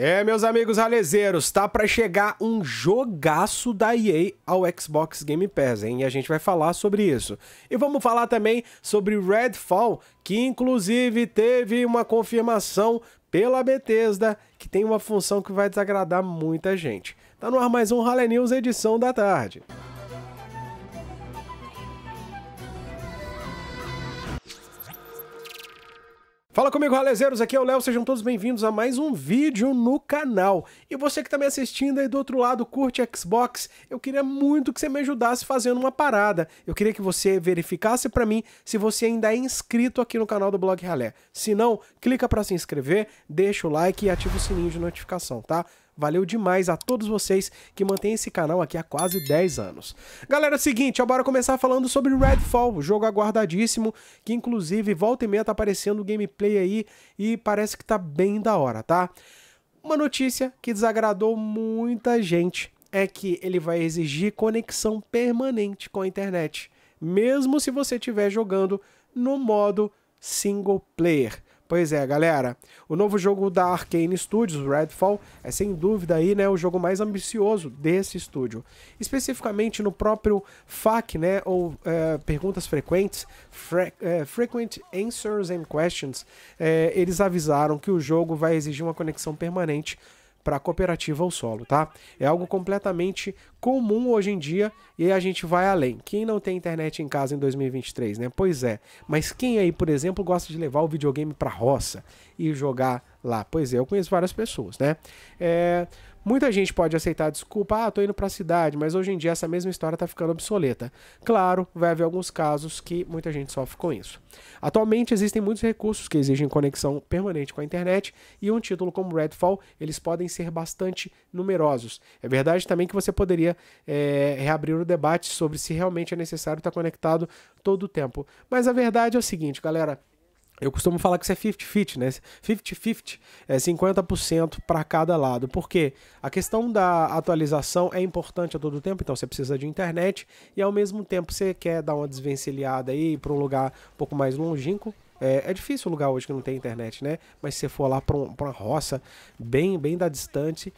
É, meus amigos ralezeiros, tá para chegar um jogaço da EA ao Xbox Game Pass, hein? E a gente vai falar sobre isso. E vamos falar também sobre Redfall, que inclusive teve uma confirmação pela Bethesda, que tem uma função que vai desagradar muita gente. Tá no ar mais um Rale News edição da tarde. Fala comigo, ralezeiros, aqui é o Léo, sejam todos bem-vindos a mais um vídeo no canal. E você que tá me assistindo aí do outro lado, curte Xbox, eu queria muito que você me ajudasse fazendo uma parada. Eu queria que você verificasse para mim se você ainda é inscrito aqui no canal do Blog Ralé. Se não, clica para se inscrever, deixa o like e ativa o sininho de notificação, tá? Valeu demais a todos vocês que mantêm esse canal aqui há quase 10 anos. Galera, é o seguinte, agora começar falando sobre Redfall, o jogo aguardadíssimo, que inclusive volta e meia tá aparecendo gameplay aí e parece que tá bem da hora, tá? Uma notícia que desagradou muita gente é que ele vai exigir conexão permanente com a internet, mesmo se você estiver jogando no modo single player. Pois é, galera. O novo jogo da Arkane Studios, Redfall, é sem dúvida aí, né, o jogo mais ambicioso desse estúdio. Especificamente no próprio FAQ, né, ou é, perguntas frequentes, fre é, Frequent Answers and Questions, é, eles avisaram que o jogo vai exigir uma conexão permanente para a cooperativa ou solo, tá? É algo completamente comum hoje em dia e a gente vai além. Quem não tem internet em casa em 2023, né? Pois é. Mas quem aí, por exemplo, gosta de levar o videogame para roça e jogar lá? Pois é, eu conheço várias pessoas, né? É, Muita gente pode aceitar desculpa, ah, tô indo para a cidade, mas hoje em dia essa mesma história está ficando obsoleta. Claro, vai haver alguns casos que muita gente sofre com isso. Atualmente existem muitos recursos que exigem conexão permanente com a internet e um título como Redfall, eles podem ser bastante numerosos. É verdade também que você poderia é, reabrir o debate sobre se realmente é necessário estar tá conectado todo o tempo. Mas a verdade é o seguinte, galera, eu costumo falar que isso é 50-50, né? 50-50 é 50% para cada lado. Porque a questão da atualização é importante a todo tempo, então você precisa de internet e ao mesmo tempo você quer dar uma desvencilhada aí para um lugar um pouco mais longínquo. É, é difícil o lugar hoje que não tem internet, né? Mas se você for lá para um, uma roça bem, bem da distante,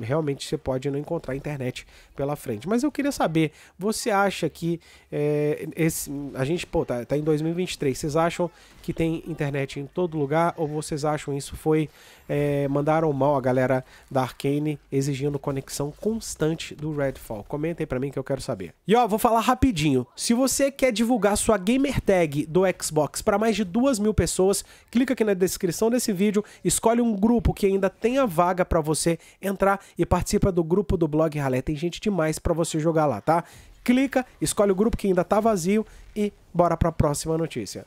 realmente você pode não encontrar internet pela frente. Mas eu queria saber, você acha que é, esse, a gente, pô, tá, tá, em 2023, vocês acham que tem internet em todo lugar ou vocês acham isso foi, é, mandaram mal a galera da Arcane exigindo conexão constante do Redfall? Comentem para pra mim que eu quero saber. E ó, vou falar rapidinho, se você quer divulgar sua gamer tag do Xbox para mais de duas mil pessoas, clica aqui na descrição desse vídeo, escolhe um grupo que ainda tenha vaga para você entrar e participa do grupo do blog Ralé. Tem gente demais para você jogar lá, tá? Clica, escolhe o grupo que ainda tá vazio e bora para a próxima notícia.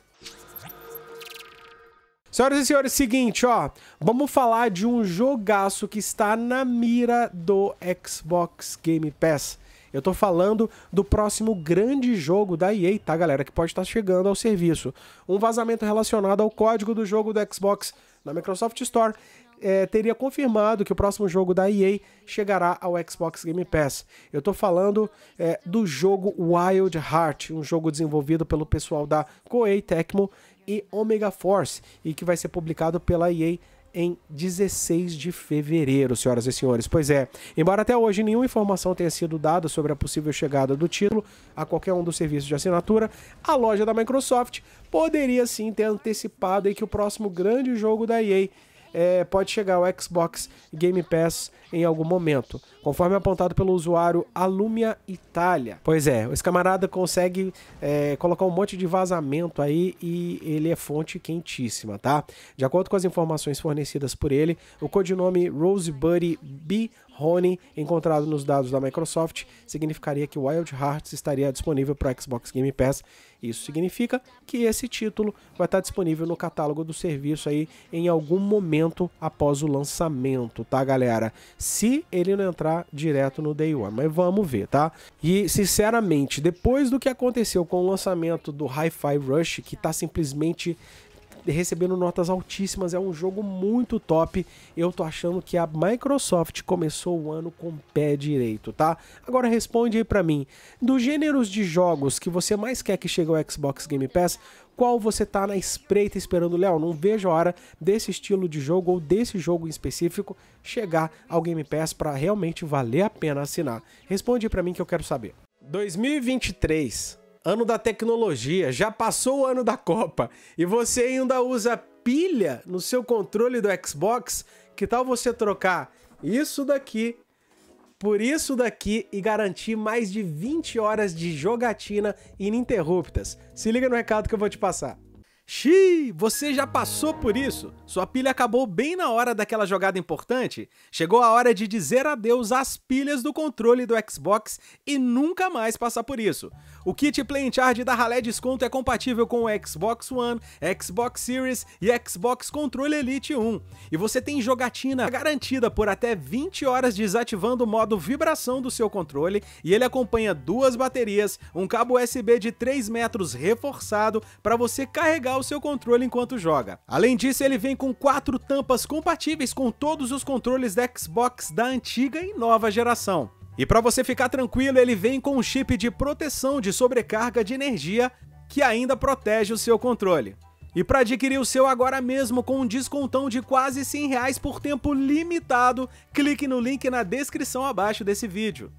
Senhoras e senhores, seguinte, ó, vamos falar de um jogaço que está na mira do Xbox Game Pass. Eu tô falando do próximo grande jogo da EA, tá, galera? Que pode estar chegando ao serviço. Um vazamento relacionado ao código do jogo do Xbox na Microsoft Store é, teria confirmado que o próximo jogo da EA chegará ao Xbox Game Pass. Eu estou falando é, do jogo Wild Heart, um jogo desenvolvido pelo pessoal da Koei Tecmo e Omega Force e que vai ser publicado pela EA em 16 de fevereiro, senhoras e senhores. Pois é, embora até hoje nenhuma informação tenha sido dada sobre a possível chegada do título a qualquer um dos serviços de assinatura, a loja da Microsoft poderia sim ter antecipado que o próximo grande jogo da EA é, pode chegar ao Xbox Game Pass em algum momento, conforme apontado pelo usuário Alumia Itália. Pois é, esse camarada consegue é, colocar um monte de vazamento aí e ele é fonte quentíssima, tá? De acordo com as informações fornecidas por ele, o codinome Rosebuddy B Rony, encontrado nos dados da Microsoft, significaria que Wild Hearts estaria disponível para Xbox Game Pass. Isso significa que esse título vai estar disponível no catálogo do serviço aí em algum momento após o lançamento, tá, galera? Se ele não entrar direto no Day One, mas vamos ver, tá? E sinceramente, depois do que aconteceu com o lançamento do Hi-Fi Rush, que tá simplesmente recebendo notas altíssimas. É um jogo muito top. Eu tô achando que a Microsoft começou o ano com o pé direito, tá? Agora responde aí para mim. Dos gêneros de jogos que você mais quer que chegue ao Xbox Game Pass, qual você tá na espreita esperando, Léo? Não vejo a hora desse estilo de jogo ou desse jogo em específico chegar ao Game Pass para realmente valer a pena assinar. Responde aí para mim que eu quero saber. 2023 ano da tecnologia, já passou o ano da Copa e você ainda usa pilha no seu controle do Xbox, que tal você trocar isso daqui por isso daqui e garantir mais de 20 horas de jogatina ininterruptas? Se liga no recado que eu vou te passar. Xiii, você já passou por isso? Sua pilha acabou bem na hora daquela jogada importante? Chegou a hora de dizer adeus às pilhas do controle do Xbox e nunca mais passar por isso. O kit Play Charge da Ralé Desconto é compatível com o Xbox One, Xbox Series e Xbox Controle Elite 1. E você tem jogatina garantida por até 20 horas desativando o modo vibração do seu controle e ele acompanha duas baterias, um cabo USB de 3 metros reforçado para você carregar o seu controle enquanto joga. Além disso, ele vem com quatro tampas compatíveis com todos os controles da Xbox da antiga e nova geração. E para você ficar tranquilo, ele vem com um chip de proteção de sobrecarga de energia que ainda protege o seu controle. E para adquirir o seu agora mesmo com um descontão de quase 100 reais por tempo limitado, clique no link na descrição abaixo desse vídeo.